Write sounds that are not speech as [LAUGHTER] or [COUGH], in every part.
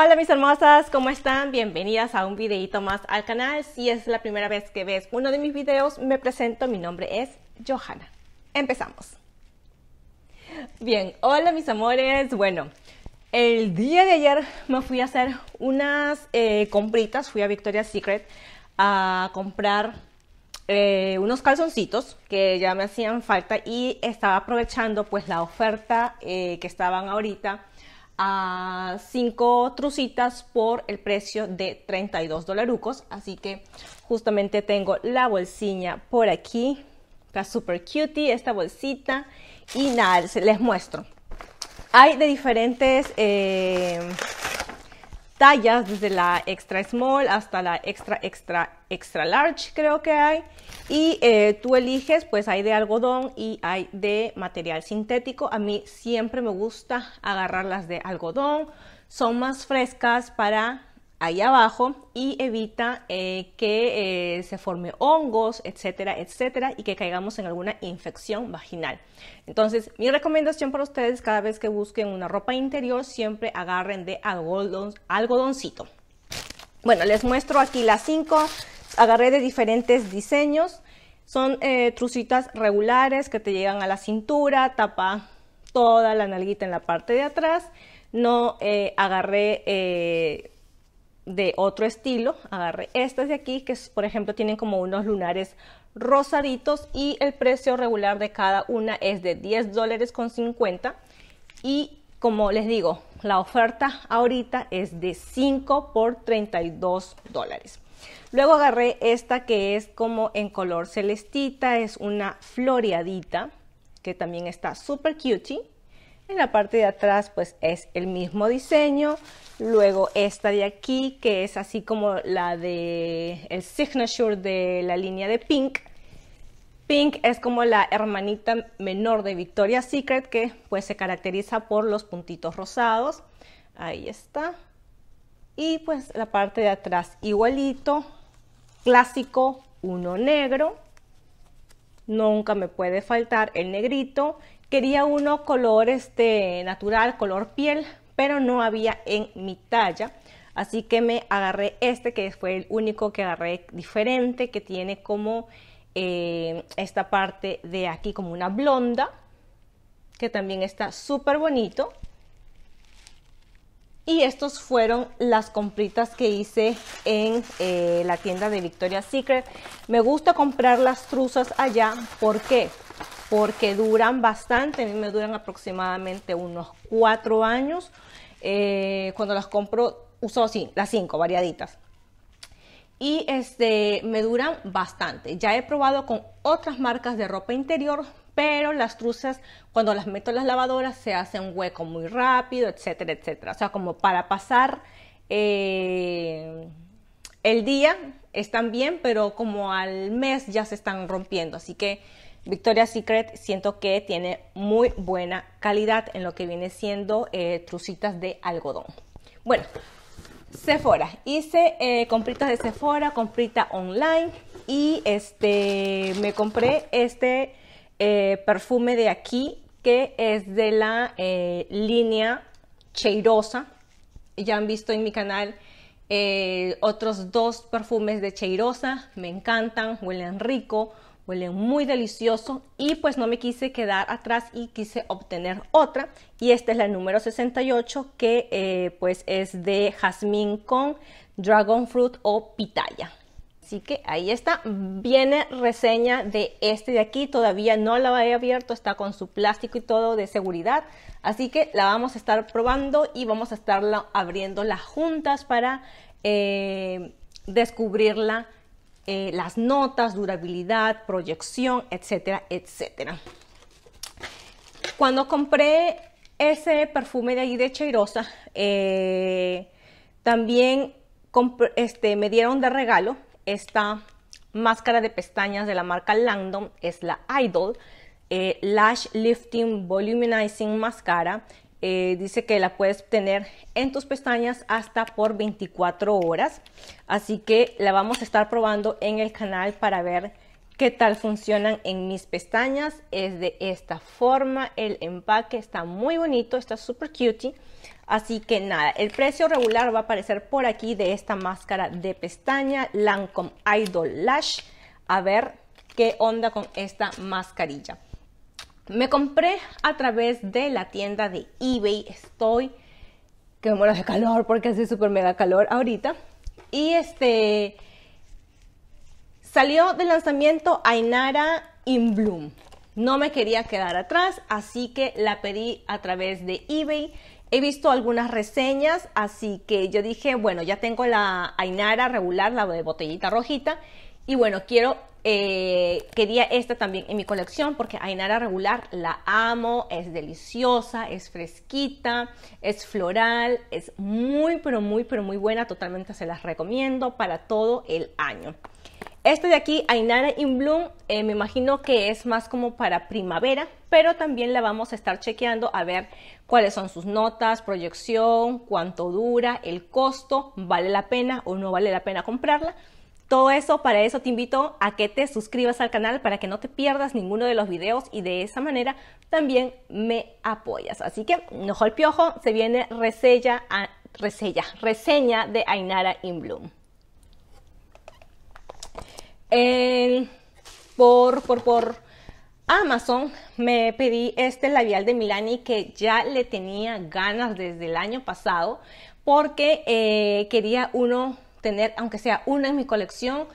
Hola mis hermosas, ¿cómo están? Bienvenidas a un videito más al canal. Si es la primera vez que ves uno de mis videos, me presento, mi nombre es Johanna. Empezamos. Bien, hola mis amores. Bueno, el día de ayer me fui a hacer unas eh, compritas, fui a Victoria's Secret a comprar eh, unos calzoncitos que ya me hacían falta y estaba aprovechando pues la oferta eh, que estaban ahorita a cinco trucitas por el precio de 32 dolarucos. Así que justamente tengo la bolsilla por aquí. Está super cutie esta bolsita. Y nada, les muestro. Hay de diferentes eh, tallas, desde la extra small hasta la extra, extra, extra large creo que hay. Y eh, tú eliges, pues hay de algodón y hay de material sintético. A mí siempre me gusta agarrarlas de algodón. Son más frescas para ahí abajo y evita eh, que eh, se forme hongos, etcétera, etcétera, y que caigamos en alguna infección vaginal. Entonces, mi recomendación para ustedes cada vez que busquen una ropa interior, siempre agarren de algodón algodoncito. Bueno, les muestro aquí las 5, agarré de diferentes diseños. Son eh, trucitas regulares que te llegan a la cintura, tapa toda la nalguita en la parte de atrás. No agarré de otro estilo, agarré estas de aquí, que por ejemplo tienen como unos lunares rosaditos y el precio regular de cada una es de 10 dólares con 50 y como les digo, la oferta ahorita es de 5 por 32 dólares. Luego agarré esta que es como en color celestita, es una floreadita que también está súper cutie en la parte de atrás pues es el mismo diseño. Luego esta de aquí que es así como la de el signature de la línea de Pink. Pink es como la hermanita menor de Victoria's Secret que pues se caracteriza por los puntitos rosados. Ahí está. Y pues la parte de atrás igualito, clásico, uno negro. Nunca me puede faltar el negrito Quería uno color este, natural, color piel, pero no había en mi talla. Así que me agarré este, que fue el único que agarré diferente, que tiene como eh, esta parte de aquí, como una blonda, que también está súper bonito. Y estos fueron las compritas que hice en eh, la tienda de Victoria's Secret. Me gusta comprar las truzas allá, ¿por qué? Porque porque duran bastante, a mí me duran aproximadamente unos cuatro años. Eh, cuando las compro uso así, las cinco variaditas. Y este, me duran bastante. Ya he probado con otras marcas de ropa interior, pero las truzas cuando las meto en las lavadoras se hacen hueco muy rápido, etcétera, etcétera. O sea, como para pasar eh, el día están bien, pero como al mes ya se están rompiendo. Así que Victoria's Secret siento que tiene muy buena calidad en lo que viene siendo eh, trucitas de algodón. Bueno, Sephora. Hice eh, compritas de Sephora, comprita online y este me compré este eh, perfume de aquí que es de la eh, línea Cheirosa. Ya han visto en mi canal otros dos perfumes de Cheirosa, me encantan, huelen rico Huele muy delicioso y pues no me quise quedar atrás y quise obtener otra y esta es la número 68 que eh, pues es de jazmín con dragon fruit o pitaya. Así que ahí está, viene reseña de este de aquí, todavía no la he abierto, está con su plástico y todo de seguridad, así que la vamos a estar probando y vamos a estarla las juntas para eh, descubrirla eh, las notas, durabilidad, proyección, etcétera, etcétera. Cuando compré ese perfume de ahí de Cheirosa, eh, también este, me dieron de regalo esta máscara de pestañas de la marca Langdon, es la Idol eh, Lash Lifting voluminizing Mascara eh, dice que la puedes tener en tus pestañas hasta por 24 horas. Así que la vamos a estar probando en el canal para ver qué tal funcionan en mis pestañas. Es de esta forma. El empaque está muy bonito, está super cutie. Así que nada, el precio regular va a aparecer por aquí de esta máscara de pestaña Lancome Idol Lash. A ver qué onda con esta mascarilla. Me compré a través de la tienda de eBay. Estoy que me de calor porque hace súper mega calor ahorita. Y este salió del lanzamiento Ainara in Bloom. No me quería quedar atrás, así que la pedí a través de eBay. He visto algunas reseñas, así que yo dije, bueno, ya tengo la Ainara regular, la de botellita rojita, y bueno, quiero eh, quería esta también en mi colección porque Ainara regular la amo, es deliciosa, es fresquita, es floral, es muy pero muy pero muy buena, totalmente se las recomiendo para todo el año. Esta de aquí, Ainara in Bloom, eh, me imagino que es más como para primavera, pero también la vamos a estar chequeando a ver cuáles son sus notas, proyección, cuánto dura, el costo, vale la pena o no vale la pena comprarla todo eso, para eso te invito a que te suscribas al canal para que no te pierdas ninguno de los videos y de esa manera también me apoyas. Así que, ojo al piojo, se viene reseña, reseña, reseña de Ainara in Bloom. por, por, por Amazon me pedí este labial de Milani que ya le tenía ganas desde el año pasado porque eh, quería uno tener, aunque sea una en mi colección.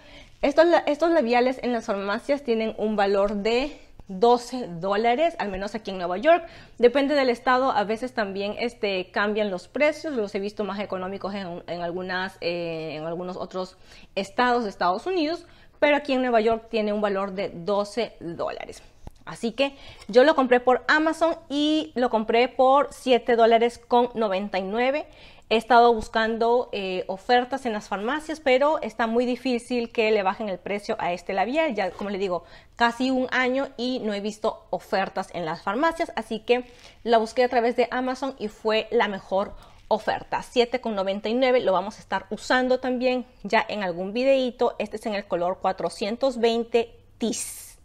Estos, estos labiales en las farmacias tienen un valor de 12 dólares, al menos aquí en Nueva York. Depende del estado, a veces también este, cambian los precios, los he visto más económicos en, algunas, eh, en algunos otros estados de Estados Unidos, pero aquí en Nueva York tiene un valor de 12 dólares. Así que yo lo compré por Amazon y lo compré por 7 dólares con 99. He estado buscando eh, ofertas en las farmacias, pero está muy difícil que le bajen el precio a este labial. Ya, como le digo, casi un año y no he visto ofertas en las farmacias, así que la busqué a través de Amazon y fue la mejor oferta. 7,99 lo vamos a estar usando también ya en algún videito. Este es en el color 420 TIS.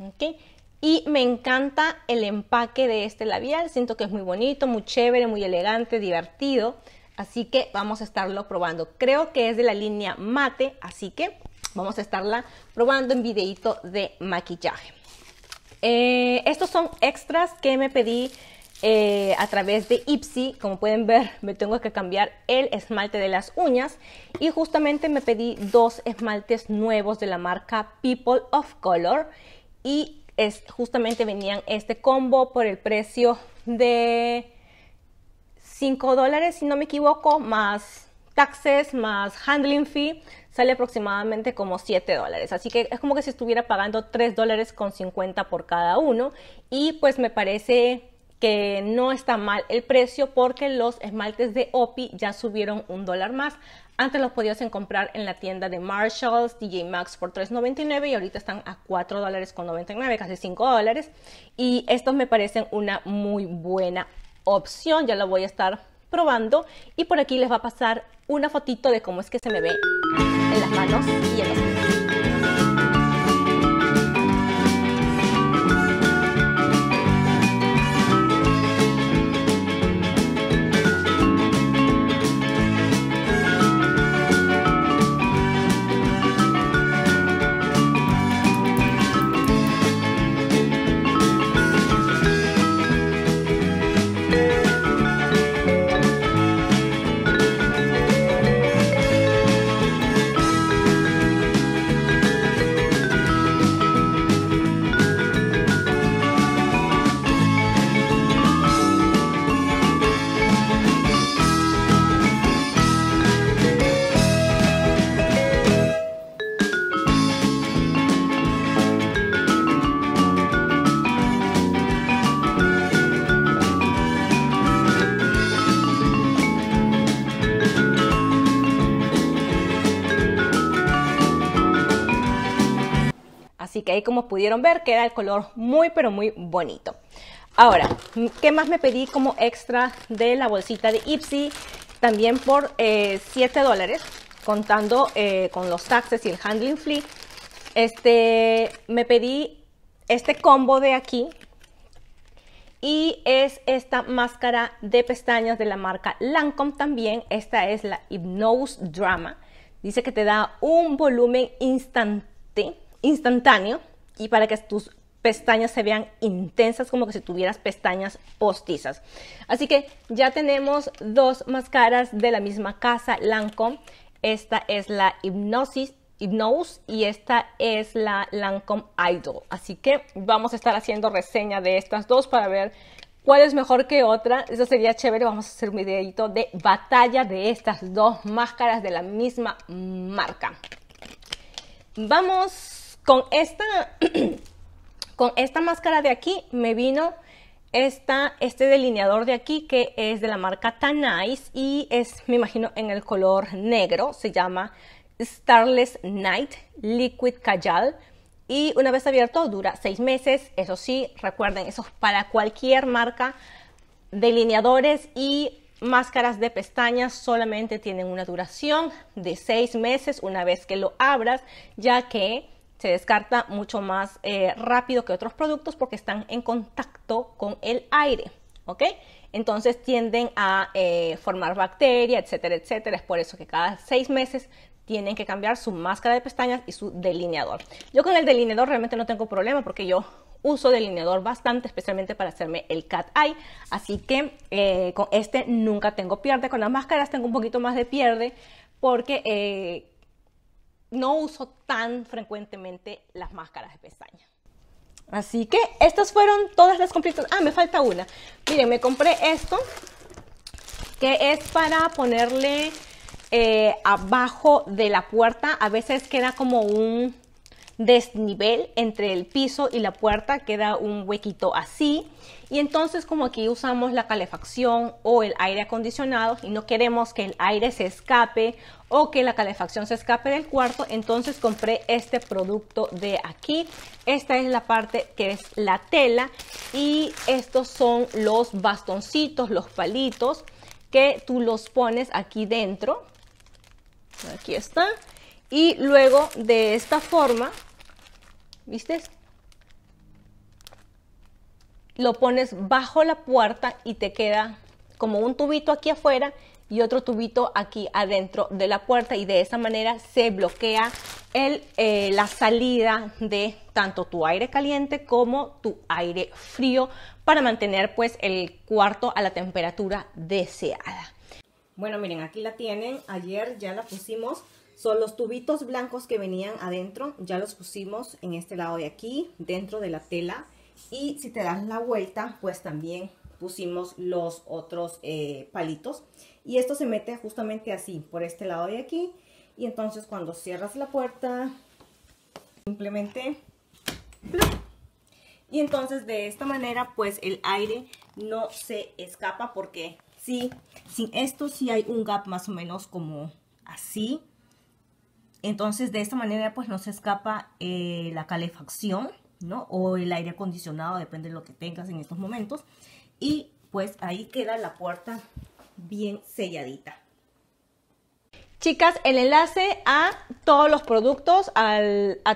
¿Okay? Y me encanta el empaque de este labial, siento que es muy bonito, muy chévere, muy elegante, divertido. Así que vamos a estarlo probando. Creo que es de la línea mate, así que vamos a estarla probando en videito de maquillaje. Eh, estos son extras que me pedí eh, a través de Ipsy. Como pueden ver, [LAUGHS] me tengo que cambiar el esmalte de las uñas. Y justamente me pedí dos esmaltes nuevos de la marca People of Color. Y justamente venían este combo por el precio de 5 dólares, si no me equivoco, más taxes, más handling fee, sale aproximadamente como 7 dólares. Así que es como que si estuviera pagando 3 dólares con 50 por cada uno. Y pues me parece que no está mal el precio porque los esmaltes de OPI ya subieron un dólar más. Antes los podías comprar en la tienda de Marshalls, DJ Maxx por $3.99 y ahorita están a $4.99, casi $5. Y estos me parecen una muy buena opción, ya lo voy a estar probando y por aquí les va a pasar una fotito de cómo es que se me ve en las manos y en los que ahí como pudieron ver queda el color muy pero muy bonito. Ahora, ¿qué más me pedí como extra de la bolsita de Ipsy? También por 7 eh, dólares, contando eh, con los taxes y el handling fee. Este, me pedí este combo de aquí, y es esta máscara de pestañas de la marca Lancome también. Esta es la Hypnose Drama. Dice que te da un volumen instantáneo instantáneo y para que tus pestañas se vean intensas como que si tuvieras pestañas postizas. Así que ya tenemos dos máscaras de la misma casa Lancome. Esta es la Hypnosis, Hypnose y esta es la Lancome Idol. Así que vamos a estar haciendo reseña de estas dos para ver cuál es mejor que otra. Eso sería chévere. Vamos a hacer un videito de batalla de estas dos máscaras de la misma marca. Vamos con esta, [CLEARS THROAT] con esta máscara de aquí me vino este delineador de aquí que es de la marca Tanais y es, me imagino, en el color negro. Se llama Starless Night Liquid Kajal. Y una vez abierto dura seis meses. Eso sí, recuerden, eso para cualquier marca. Delineadores y máscaras de pestañas solamente tienen una duración de seis meses una vez que lo abras, ya que se descarta mucho más eh, rápido que otros productos porque están en contacto con el aire, ¿ok? Entonces tienden a eh, formar bacterias, etcétera, etcétera. Es por eso que cada seis meses tienen que cambiar su máscara de pestañas y su delineador. Yo con el delineador realmente no tengo problema porque yo uso delineador bastante, especialmente para hacerme el cat eye. Así que eh, con este nunca tengo pierde. Con las máscaras tengo un poquito más de pierde porque no uso tan frecuentemente las máscaras de pestaña. Así que estas fueron todas las completas Ah, me falta una. Miren, me compré esto, que es para ponerle eh, abajo de la puerta. A veces queda como un desnivel este entre el piso y la puerta, queda un huequito así. Y entonces como aquí usamos la calefacción o el aire acondicionado y no queremos que el aire se escape o que la calefacción se escape del cuarto, entonces compré este producto de aquí. Esta es la parte que es la tela y estos son los bastoncitos, los palitos que tú los pones aquí dentro. Aquí está. Y luego de esta forma ¿viste? Lo pones bajo la puerta y te queda como un tubito aquí afuera y otro tubito aquí adentro de la puerta y de esa manera se bloquea eh, la salida de tanto tu aire caliente como tu aire frío para mantener pues el cuarto a la temperatura deseada. Bueno, miren, aquí la tienen. Ayer ya la pusimos son los tubitos blancos que venían adentro, ya los pusimos en este lado de aquí, dentro de la tela. Y si te das la vuelta, pues también pusimos los otros eh, palitos. Y esto se mete justamente así, por este lado de aquí. Y entonces cuando cierras la puerta, simplemente... Y entonces de esta manera, pues el aire no se escapa porque sí, sin esto sí hay un gap más o menos como así. Entonces, de esta manera, pues no se escapa eh, la calefacción, ¿no? O el aire acondicionado, depende de lo que tengas en estos momentos. Y pues ahí queda la puerta bien selladita. Chicas, el enlace a todos los productos, a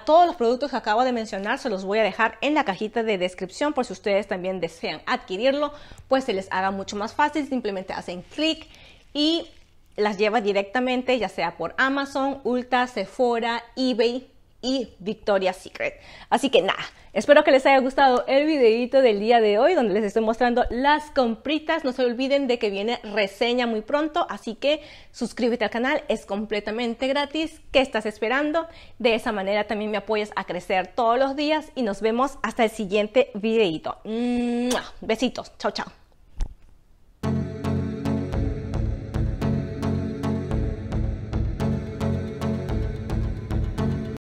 todos los productos que acabo de mencionar, se los voy a dejar en la cajita de descripción por si ustedes también desean adquirirlo, pues se les haga mucho más fácil, simplemente hacen clic y las lleva directamente ya sea por Amazon, Ulta, Sephora, eBay y Victoria's Secret. Así que nada, espero que les haya gustado el videito del día de hoy donde les estoy mostrando las compritas. No se olviden de que viene reseña muy pronto, así que suscríbete al canal, es completamente gratis. ¿Qué estás esperando? De esa manera también me apoyas a crecer todos los días y nos vemos hasta el siguiente videito. Besitos, chao chao.